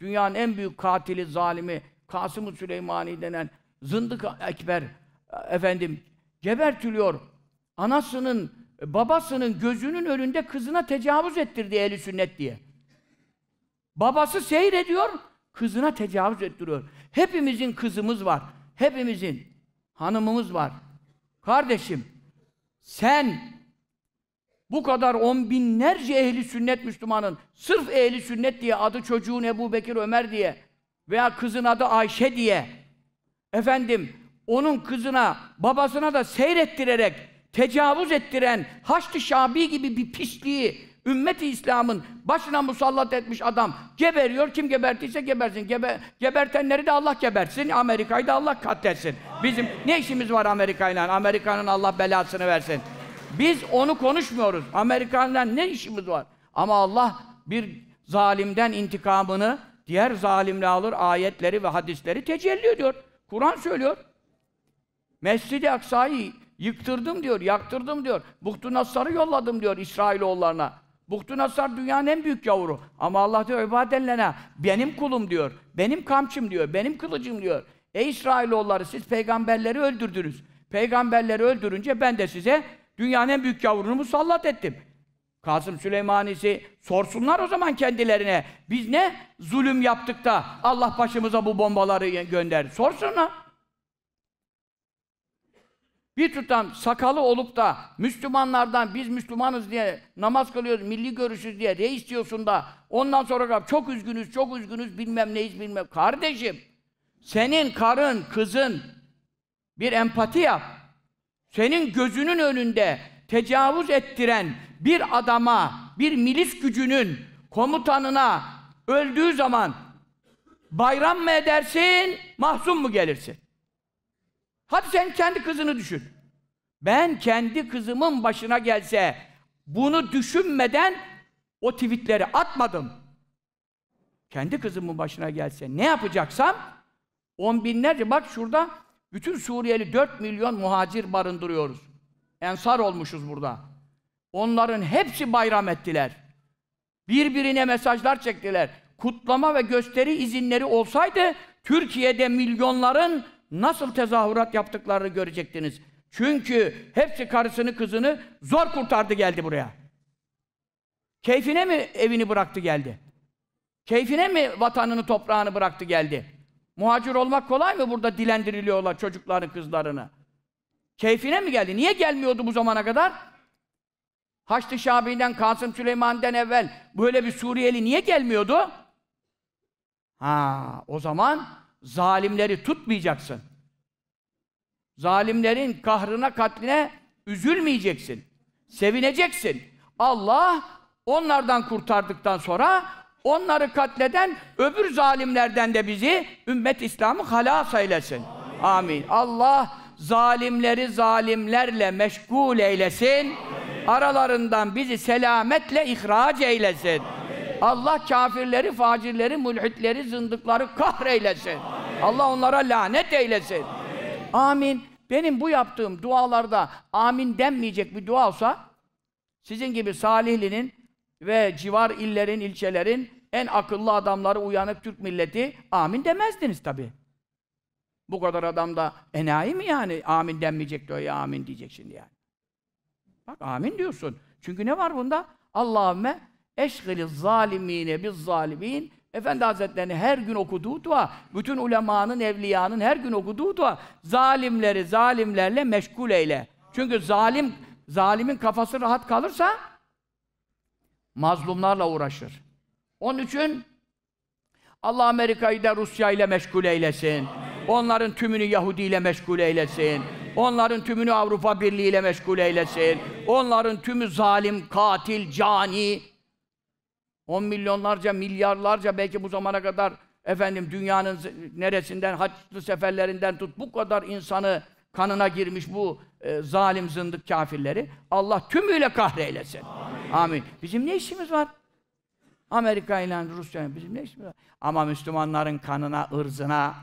Dünyanın en büyük katili, zalimi, Kasım-ı Süleymani denen zındık ekber e, efendim gebertiliyor. Anasının, e, babasının gözünün önünde kızına tecavüz ettirdi eli sünnet diye. Babası seyrediyor, kızına tecavüz ettiriyor. Hepimizin kızımız var. Hepimizin hanımımız var. Kardeşim sen bu kadar on binlerce ehli sünnet Müslümanın sırf ehli sünnet diye adı çocuğun Ebu Bekir Ömer diye veya kızın adı Ayşe diye efendim onun kızına babasına da seyrettirerek tecavüz ettiren Haçlı Şabi gibi bir pisliği ümmeti İslam'ın başına musallat etmiş adam geberiyor. Kim gebertiyse gebersin. Gebe gebertenleri de Allah gebersin Amerika'yı da Allah katletsin. Bizim ne işimiz var Amerika'yla? Amerika'nın Allah belasını versin. Biz onu konuşmuyoruz. Amerikan'dan ne işimiz var? Ama Allah bir zalimden intikamını diğer zalimle alır ayetleri ve hadisleri tecelli ediyor. Kur'an söylüyor. Mescid-i Aksa'yı yıktırdım diyor, yaktırdım diyor. Buhtunasar'ı yolladım diyor İsrailoğullarına. Buhtunasar dünyanın en büyük yavru. Ama Allah diyor ibadenlene benim kulum diyor. Benim kamçım diyor, benim kılıcım diyor. Ey İsrailoğulları siz peygamberleri öldürdünüz. Peygamberleri öldürünce ben de size Dünyanın en büyük yavrunu musallat ettim. Kasım Süleymanisi sorsunlar o zaman kendilerine. Biz ne zulüm yaptık da Allah başımıza bu bombaları gönderdi. Sorsunlar. Bir tutam sakalı olup da Müslümanlardan biz Müslümanız diye namaz kılıyoruz, milli görüşüz diye reis diyorsun da ondan sonra çok üzgünüz, çok üzgünüz bilmem neyiz bilmem. Kardeşim senin karın, kızın bir empati yap senin gözünün önünde tecavüz ettiren bir adama, bir milis gücünün komutanına öldüğü zaman bayram mı edersin, mahzun mu gelirsin? Hadi sen kendi kızını düşün. Ben kendi kızımın başına gelse bunu düşünmeden o tweetleri atmadım. Kendi kızımın başına gelse ne yapacaksam on binlerce bak şurada bütün Suriyeli 4 milyon muhacir barındırıyoruz. Ensar olmuşuz burada. Onların hepsi bayram ettiler. Birbirine mesajlar çektiler. Kutlama ve gösteri izinleri olsaydı Türkiye'de milyonların nasıl tezahürat yaptıklarını görecektiniz. Çünkü hepsi karısını kızını zor kurtardı geldi buraya. Keyfine mi evini bıraktı geldi? Keyfine mi vatanını toprağını bıraktı geldi? Muhacir olmak kolay mı burada dilendiriliyorlar çocuklarını, kızlarını? Keyfine mi geldi? Niye gelmiyordu bu zamana kadar? Haçlı Şabi'den, Kasım Süleyman'den evvel böyle bir Suriyeli niye gelmiyordu? Ha, o zaman zalimleri tutmayacaksın. Zalimlerin kahrına, katline üzülmeyeceksin. Sevineceksin. Allah onlardan kurtardıktan sonra onları katleden öbür zalimlerden de bizi ümmet İslam'ı halas eylesin. Amin. Amin. Allah zalimleri zalimlerle meşgul eylesin. Amin. Aralarından bizi selametle ihraç eylesin. Amin. Allah kafirleri, facirleri, mulhitleri, zındıkları kahreylesin. Amin. Allah onlara lanet eylesin. Amin. Amin. Benim bu yaptığım dualarda amin denmeyecek bir dua olsa sizin gibi Salihlinin ve civar illerin, ilçelerin en akıllı adamları uyanık Türk milleti amin demezdiniz tabi. Bu kadar adam da enayi mi yani? Amin denmeyecek diyor ya amin diyecek şimdi yani. Bak amin diyorsun. Çünkü ne var bunda? Allahümme eşgili zalimine biz zalimin Efendi Hazretleri'nin her gün okuduğu dua, bütün ulemanın, evliyanın her gün okuduğu dua, zalimleri zalimlerle meşgul eyle. Çünkü zalim, zalimin kafası rahat kalırsa mazlumlarla uğraşır. Onun için Allah Amerika'yı da Rusya ile meşgul eylesin. Onların tümünü Yahudi ile meşgul eylesin. Onların tümünü Avrupa Birliği ile meşgul eylesin. Onların tümü zalim, katil, cani. On milyonlarca, milyarlarca belki bu zamana kadar efendim dünyanın neresinden, haçlı seferlerinden tut bu kadar insanı kanına girmiş bu e, zalim zındık kafirleri Allah tümüyle kahreylesin. Amin. Amin. Bizim ne işimiz var? Amerika ile Rusya bizim ne işimiz var? Ama Müslümanların kanına, ırzına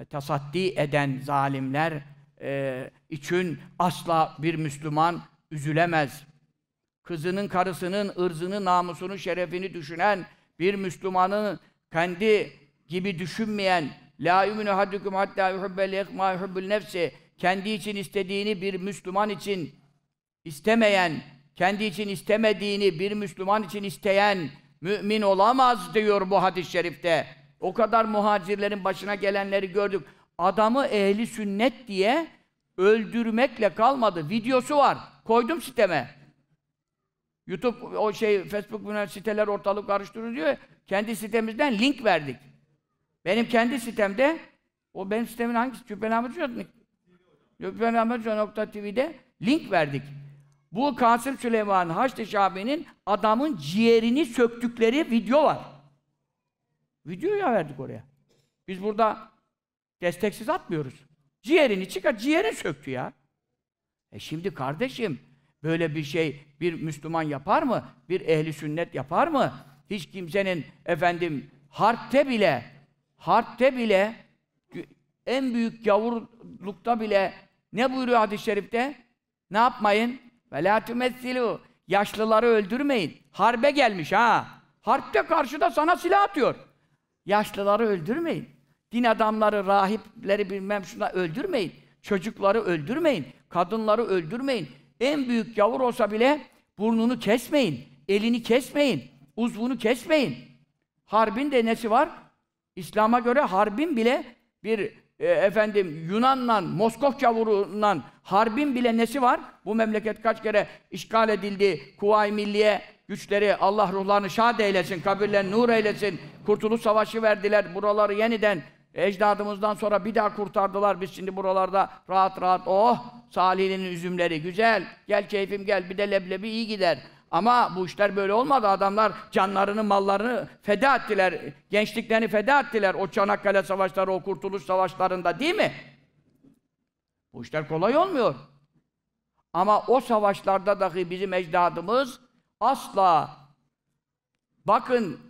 e, tasaddi eden zalimler e, için asla bir Müslüman üzülemez. Kızının, karısının, ırzını, namusunu, şerefini düşünen bir Müslümanın kendi gibi düşünmeyen la yuminu haddukum hatta yuhubbe ma yuhubbul nefsi kendi için istediğini bir Müslüman için istemeyen kendi için istemediğini bir Müslüman için isteyen mümin olamaz diyor bu hadis-i şerifte. O kadar muhacirlerin başına gelenleri gördük. Adamı ehli sünnet diye öldürmekle kalmadı. Videosu var. Koydum siteme. YouTube o şey Facebook bunlar siteler ortalık karıştırıyor diyor. Kendi sitemizden link verdik. Benim kendi sitemde o benim sitemin hangisi? Cübbelahmethoca.tv'de link verdik. Bu Kasım Süleyman Haçlı Şabi'nin adamın ciğerini söktükleri video var. Videoyu verdik oraya. Biz burada desteksiz atmıyoruz. Ciğerini çıkar, ciğerini söktü ya. E şimdi kardeşim, böyle bir şey bir Müslüman yapar mı? Bir ehli sünnet yapar mı? Hiç kimsenin efendim harpte bile, harpte bile en büyük yavurlukta bile ne buyuruyor hadis-i şerifte? Ne yapmayın? Ve la tümessilu. Yaşlıları öldürmeyin. Harbe gelmiş ha. Harpte karşıda sana silah atıyor. Yaşlıları öldürmeyin. Din adamları, rahipleri bilmem şuna öldürmeyin. Çocukları öldürmeyin. Kadınları öldürmeyin. En büyük yavur olsa bile burnunu kesmeyin. Elini kesmeyin. Uzvunu kesmeyin. Harbin de nesi var? İslam'a göre harbin bile bir e, efendim Yunan'la, Moskov gavurundan harbin bile nesi var? Bu memleket kaç kere işgal edildi, Kuvayi Milliye güçleri Allah ruhlarını şad eylesin, kabirlerini nur eylesin, Kurtuluş Savaşı verdiler, buraları yeniden ecdadımızdan sonra bir daha kurtardılar, biz şimdi buralarda rahat rahat, oh, Salih'in üzümleri, güzel, gel keyfim gel, bir de leblebi iyi gider. Ama bu işler böyle olmadı. Adamlar canlarını, mallarını feda ettiler. Gençliklerini feda ettiler. O Çanakkale savaşları, o Kurtuluş savaşlarında değil mi? Bu işler kolay olmuyor. Ama o savaşlarda dahi bizim ecdadımız asla bakın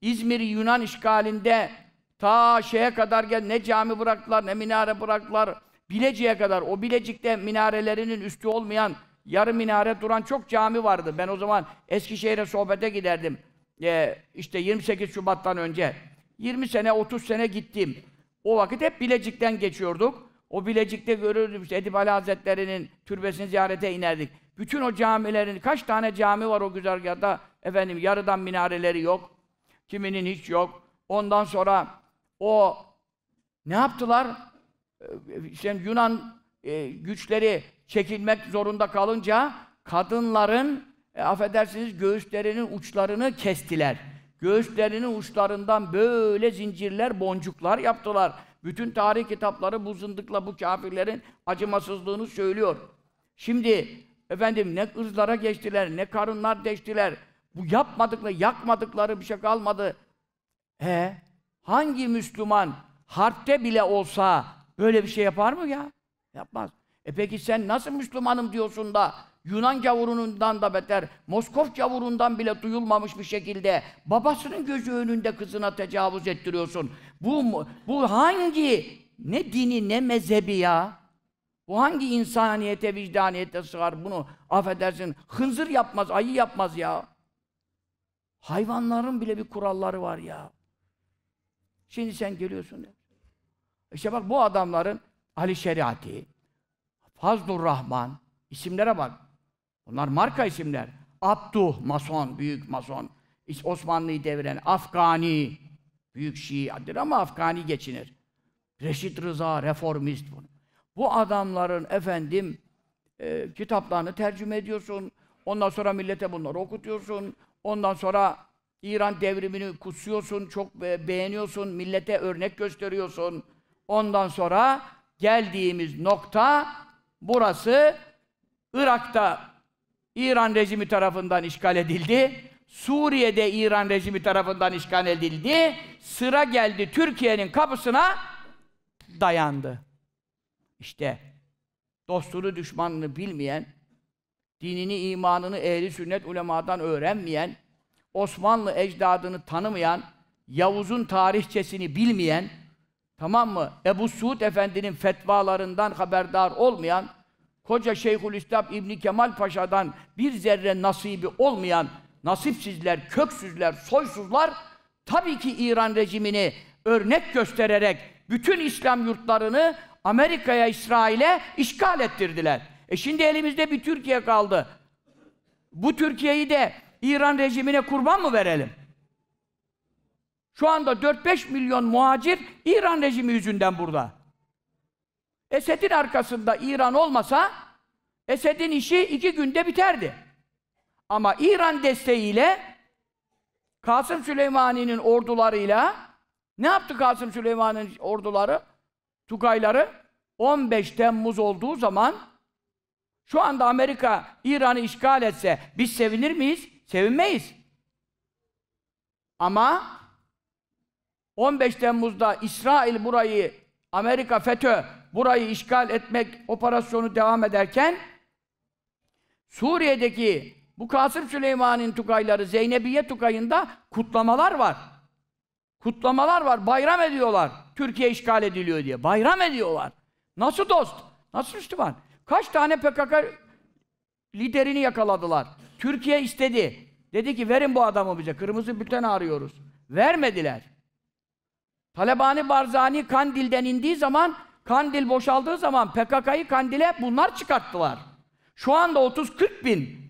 İzmir Yunan işgalinde ta şeye kadar gel ne cami bıraktılar ne minare bıraktılar Bilecik'e kadar o Bilecik'te minarelerinin üstü olmayan Yarım minare duran çok cami vardı. Ben o zaman Eskişehir'e sohbete giderdim. Ee, işte 28 Şubat'tan önce. 20 sene, 30 sene gittim. O vakit hep Bilecik'ten geçiyorduk. O Bilecik'te görürdüm işte Edip Ali Hazretleri'nin türbesini ziyarete inerdik. Bütün o camilerin, kaç tane cami var o güzergahta? Efendim yarıdan minareleri yok. Kiminin hiç yok. Ondan sonra o ne yaptılar? Ee, işte Yunan e, güçleri çekilmek zorunda kalınca kadınların e, affedersiniz göğüslerinin uçlarını kestiler. Göğüslerinin uçlarından böyle zincirler, boncuklar yaptılar. Bütün tarih kitapları bu zındıkla bu kafirlerin acımasızlığını söylüyor. Şimdi efendim ne ırzlara geçtiler, ne karınlar deştiler. Bu yapmadıkları, yakmadıkları bir şey kalmadı. He, hangi Müslüman harpte bile olsa böyle bir şey yapar mı ya? Yapmaz. E peki sen nasıl Müslümanım diyorsun da Yunan gavurundan da beter, Moskov gavurundan bile duyulmamış bir şekilde babasının gözü önünde kızına tecavüz ettiriyorsun. Bu bu hangi ne dini ne mezhebi ya? Bu hangi insaniyete, vicdaniyete sığar bunu? Affedersin, hınzır yapmaz, ayı yapmaz ya. Hayvanların bile bir kuralları var ya. Şimdi sen geliyorsun. E işte bak bu adamların Ali Şeriati, Fazlur Rahman. isimlere bak. Bunlar marka isimler. Abduh, mason, büyük mason. Osmanlı'yı deviren Afgani. Büyük Şii'dir ama Afgani geçinir. Reşit Rıza, reformist. Bunu. Bu adamların efendim e, kitaplarını tercüme ediyorsun. Ondan sonra millete bunları okutuyorsun. Ondan sonra İran devrimini kusuyorsun, çok beğeniyorsun, millete örnek gösteriyorsun. Ondan sonra geldiğimiz nokta Burası Irak'ta İran rejimi tarafından işgal edildi. Suriye'de İran rejimi tarafından işgal edildi. Sıra geldi Türkiye'nin kapısına dayandı. İşte dostunu düşmanını bilmeyen, dinini, imanını ehli sünnet ulemadan öğrenmeyen, Osmanlı ecdadını tanımayan, Yavuz'un tarihçesini bilmeyen, Tamam mı? Ebu Suud Efendi'nin fetvalarından haberdar olmayan, koca Şeyhülislam İbni Kemal Paşa'dan bir zerre nasibi olmayan, nasipsizler, köksüzler, soysuzlar, tabii ki İran rejimini örnek göstererek bütün İslam yurtlarını Amerika'ya, İsrail'e işgal ettirdiler. E şimdi elimizde bir Türkiye kaldı. Bu Türkiye'yi de İran rejimine kurban mı verelim? Şu anda 4-5 milyon muhacir İran rejimi yüzünden burada. Esed'in arkasında İran olmasa Esed'in işi iki günde biterdi. Ama İran desteğiyle Kasım Süleymani'nin ordularıyla ne yaptı Kasım Süleymani'nin orduları? Tugayları 15 Temmuz olduğu zaman şu anda Amerika İran'ı işgal etse biz sevinir miyiz? Sevinmeyiz. Ama 15 Temmuz'da İsrail burayı, Amerika FETÖ burayı işgal etmek operasyonu devam ederken Suriye'deki bu Kasım Süleyman'ın tukayları, Zeynebiye tukayında kutlamalar var. Kutlamalar var, bayram ediyorlar. Türkiye işgal ediliyor diye. Bayram ediyorlar. Nasıl dost? Nasıl Müslüman? Kaç tane PKK liderini yakaladılar. Türkiye istedi. Dedi ki verin bu adamı bize. Kırmızı bülten arıyoruz. Vermediler. Halebani Barzani Kandil'den indiği zaman, Kandil boşaldığı zaman PKK'yı Kandil'e bunlar çıkarttılar. Şu anda 30-40 bin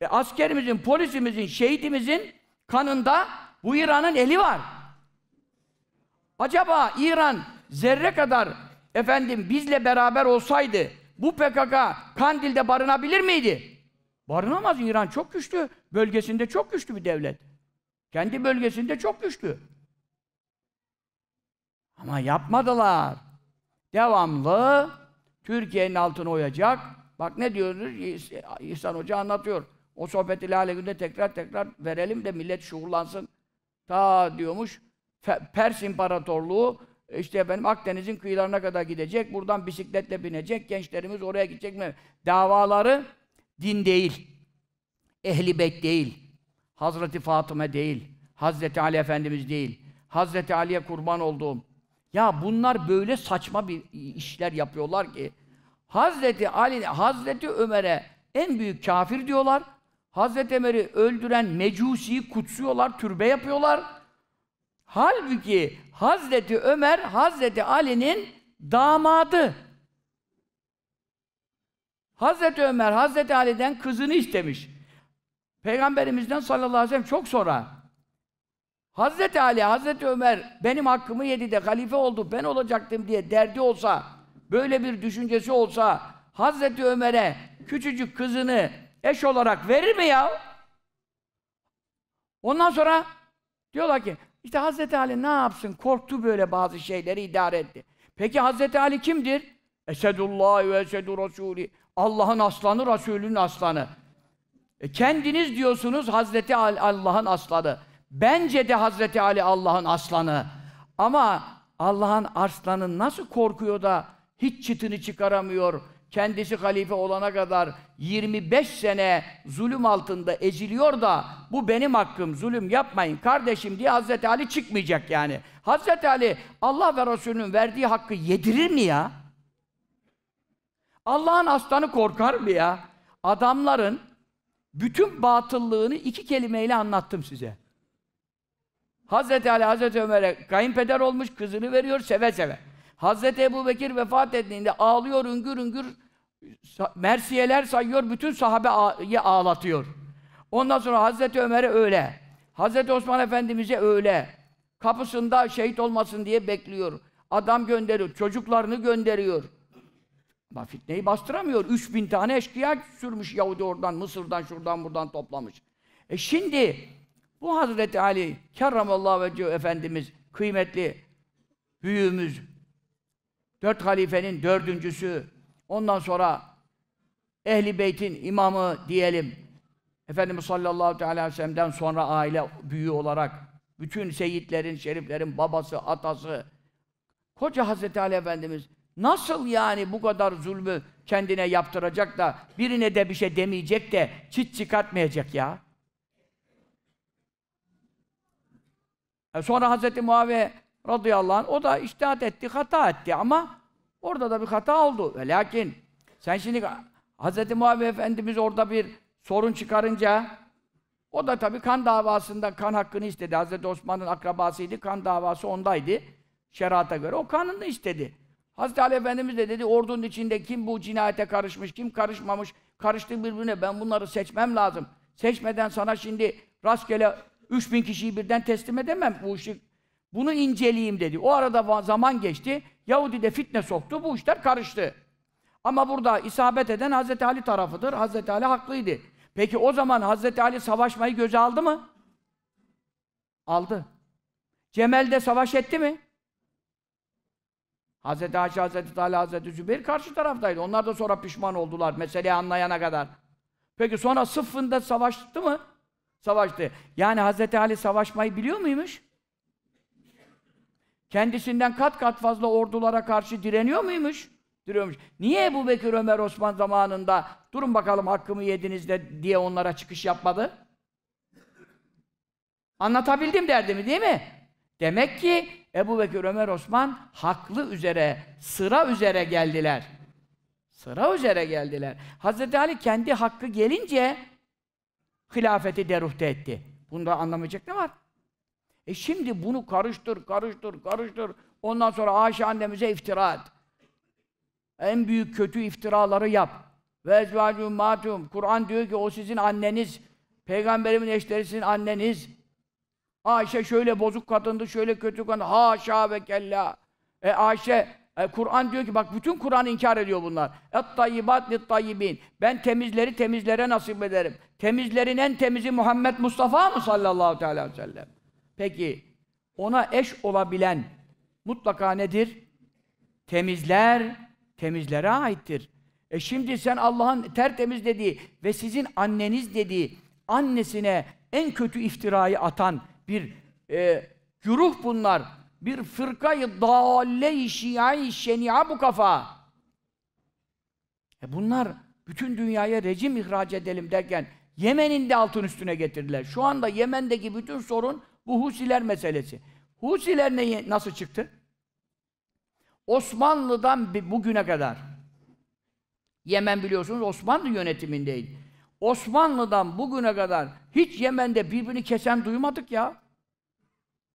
e, askerimizin, polisimizin, şehidimizin kanında bu İran'ın eli var. Acaba İran zerre kadar efendim bizle beraber olsaydı bu PKK Kandil'de barınabilir miydi? Barınamaz İran çok güçlü. Bölgesinde çok güçlü bir devlet. Kendi bölgesinde çok güçlü. Ama yapmadılar. Devamlı Türkiye'nin altına oyacak. Bak ne diyoruz? İhsan Hoca anlatıyor. O sohbeti Lale Gün'de tekrar tekrar verelim de millet şuurlansın. Ta diyormuş Pers İmparatorluğu işte efendim Akdeniz'in kıyılarına kadar gidecek. Buradan bisikletle binecek. Gençlerimiz oraya gidecek mi? Davaları din değil. Ehli bek değil. Hazreti Fatıma değil. Hazreti Ali Efendimiz değil. Hazreti Ali'ye kurban olduğum, ya bunlar böyle saçma bir işler yapıyorlar ki Hazreti Ali, Hazreti Ömer'e en büyük kafir diyorlar. Hazreti Ömer'i öldüren Mecusi'yi kutsuyorlar, türbe yapıyorlar. Halbuki Hazreti Ömer, Hazreti Ali'nin damadı. Hazreti Ömer, Hazreti Ali'den kızını istemiş. Peygamberimizden sallallahu aleyhi ve sellem çok sonra Hazreti Ali, Hazreti Ömer benim hakkımı yedi de halife oldu, ben olacaktım diye derdi olsa, böyle bir düşüncesi olsa, Hazreti Ömer'e küçücük kızını eş olarak verir mi ya? Ondan sonra diyorlar ki, işte Hazreti Ali ne yapsın? Korktu böyle bazı şeyleri idare etti. Peki Hazreti Ali kimdir? Esedullah ve esedu Resulü. Allah'ın aslanı, Resulünün aslanı. E kendiniz diyorsunuz Hazreti Allah'ın aslanı. Bence de Hazreti Ali Allah'ın aslanı. Ama Allah'ın aslanı nasıl korkuyor da hiç çıtını çıkaramıyor, kendisi halife olana kadar 25 sene zulüm altında eziliyor da bu benim hakkım zulüm yapmayın kardeşim diye Hazreti Ali çıkmayacak yani. Hazreti Ali Allah ve Resulünün verdiği hakkı yedirir mi ya? Allah'ın aslanı korkar mı ya? Adamların bütün batıllığını iki kelimeyle anlattım size. Hazreti Ali Hazreti Ömer'e kayınpeder olmuş, kızını veriyor seve seve. Hazreti Ebu Bekir vefat ettiğinde ağlıyor, üngür üngür mersiyeler sayıyor, bütün sahabeyi ağlatıyor. Ondan sonra Hazreti Ömer'e öyle, Hazreti Osman Efendimiz'e öyle. Kapısında şehit olmasın diye bekliyor. Adam gönderiyor, çocuklarını gönderiyor. Ama fitneyi bastıramıyor. 3000 tane eşkıya sürmüş Yahudi oradan, Mısır'dan, şuradan, buradan toplamış. E şimdi bu Hazreti Ali, kerramallahu vecihu Efendimiz, kıymetli büyüğümüz, dört halifenin dördüncüsü, ondan sonra ehli beytin imamı diyelim. Efendimiz sallallahu aleyhi ve sellem'den sonra aile büyüğü olarak bütün seyitlerin, şeriflerin babası, atası, koca Hazreti Ali Efendimiz nasıl yani bu kadar zulmü kendine yaptıracak da birine de bir şey demeyecek de çit çıkartmayacak ya. E, sonra Hz. Muaviye radıyallahu anh, o da iştihat etti, hata etti ama orada da bir hata oldu. Ve lakin sen şimdi Hz. Muaviye Efendimiz orada bir sorun çıkarınca o da tabii kan davasında kan hakkını istedi. Hz. Osman'ın akrabasıydı, kan davası ondaydı. Şerata göre o kanını istedi. Hz. Ali Efendimiz de dedi ordunun içinde kim bu cinayete karışmış, kim karışmamış, karıştı birbirine ben bunları seçmem lazım. Seçmeden sana şimdi rastgele 3000 kişiyi birden teslim edemem bu işi. Bunu inceleyeyim dedi. O arada zaman geçti. Yahudi de fitne soktu. Bu işler karıştı. Ama burada isabet eden Hazreti Ali tarafıdır. Hazreti Ali haklıydı. Peki o zaman Hazreti Ali savaşmayı göze aldı mı? Aldı. Cemel de savaş etti mi? Hazreti Ayşe, Hazreti Talha, Hazreti Zübeyir karşı taraftaydı. Onlar da sonra pişman oldular meseleyi anlayana kadar. Peki sonra sıfında savaştı mı? savaştı. Yani Hz. Ali savaşmayı biliyor muymuş? Kendisinden kat kat fazla ordulara karşı direniyor muymuş? Duruyormuş. Niye Ebu Bekir Ömer Osman zamanında durun bakalım hakkımı yediniz de diye onlara çıkış yapmadı? Anlatabildim derdimi değil mi? Demek ki Ebu Bekir Ömer Osman haklı üzere, sıra üzere geldiler. Sıra üzere geldiler. Hazreti Ali kendi hakkı gelince hilafeti deruhte etti. Bunda anlamayacak ne var? E şimdi bunu karıştır, karıştır, karıştır. Ondan sonra Ayşe annemize iftira et. En büyük kötü iftiraları yap. Ve ezvacum matum. Kur'an diyor ki o sizin anneniz. Peygamberimin eşleri sizin anneniz. Ayşe şöyle bozuk kadındı, şöyle kötü kadın. Haşa ve kella. E Ayşe e, Kur'an diyor ki bak bütün Kur'an inkar ediyor bunlar. Et tayyibat lit tayyibin. Ben temizleri temizlere nasip ederim. Temizlerin en temizi Muhammed Mustafa mı sallallahu aleyhi ve sellem? Peki ona eş olabilen mutlaka nedir? Temizler temizlere aittir. E şimdi sen Allah'ın tertemiz dediği ve sizin anneniz dediği annesine en kötü iftirayı atan bir e, güruh bunlar bir fırkayı dâle-i şia-i şeni'a bu kafa. E bunlar bütün dünyaya rejim ihraç edelim derken Yemen'in de altın üstüne getirdiler. Şu anda Yemen'deki bütün sorun bu Husiler meselesi. Husiler ne, nasıl çıktı? Osmanlı'dan bugüne kadar Yemen biliyorsunuz Osmanlı yönetimindeydi. Osmanlı'dan bugüne kadar hiç Yemen'de birbirini kesen duymadık ya.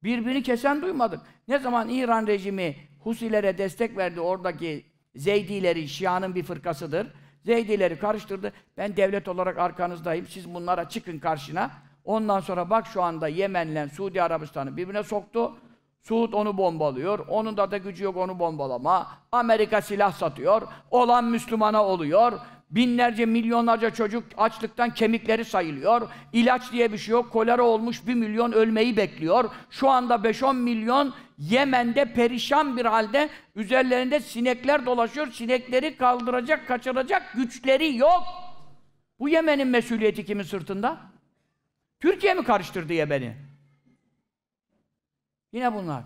Birbirini kesen duymadık. Ne zaman İran rejimi Husilere destek verdi oradaki Zeydileri, Şia'nın bir fırkasıdır. Zeydileri karıştırdı. Ben devlet olarak arkanızdayım. Siz bunlara çıkın karşına. Ondan sonra bak şu anda Yemen'le Suudi Arabistan'ı birbirine soktu. Suud onu bombalıyor. Onun da da gücü yok onu bombalama. Amerika silah satıyor. Olan Müslümana oluyor. Binlerce, milyonlarca çocuk açlıktan kemikleri sayılıyor. İlaç diye bir şey yok. Kolera olmuş bir milyon ölmeyi bekliyor. Şu anda 5-10 milyon Yemen'de perişan bir halde üzerlerinde sinekler dolaşıyor. Sinekleri kaldıracak, kaçıracak güçleri yok. Bu Yemen'in mesuliyeti kimin sırtında? Türkiye mi karıştırdı Yemen'i? Yine bunlar.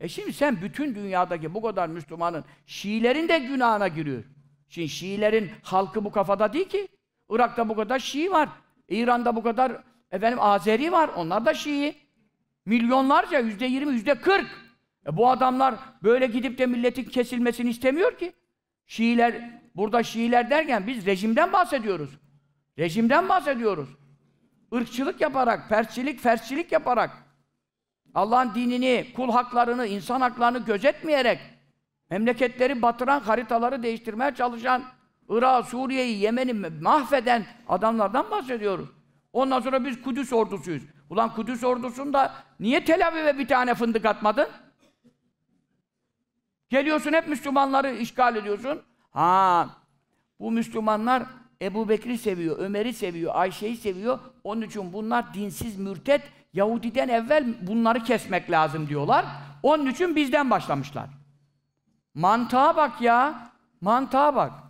E şimdi sen bütün dünyadaki bu kadar Müslümanın, Şiilerin de günahına giriyor. Şimdi Şiilerin halkı bu kafada değil ki. Irak'ta bu kadar Şii var. İran'da bu kadar efendim Azeri var. Onlar da Şii. Milyonlarca, yüzde yirmi, yüzde kırk. E bu adamlar böyle gidip de milletin kesilmesini istemiyor ki. Şiiler, burada Şiiler derken biz rejimden bahsediyoruz. Rejimden bahsediyoruz. Irkçılık yaparak, persçilik, fersçilik yaparak, Allah'ın dinini, kul haklarını, insan haklarını gözetmeyerek Memleketleri batıran, haritaları değiştirmeye çalışan, Irak, Suriye'yi, Yemen'i mahveden adamlardan bahsediyoruz. Ondan sonra biz Kudüs ordusuyuz. Ulan Kudüs ordusunda niye Tel Aviv'e bir tane fındık atmadın? Geliyorsun hep Müslümanları işgal ediyorsun. Ha, bu Müslümanlar Ebu Bekir'i seviyor, Ömer'i seviyor, Ayşe'yi seviyor. Onun için bunlar dinsiz, mürtet, Yahudi'den evvel bunları kesmek lazım diyorlar. Onun için bizden başlamışlar. Mantığa bak ya. Mantığa bak.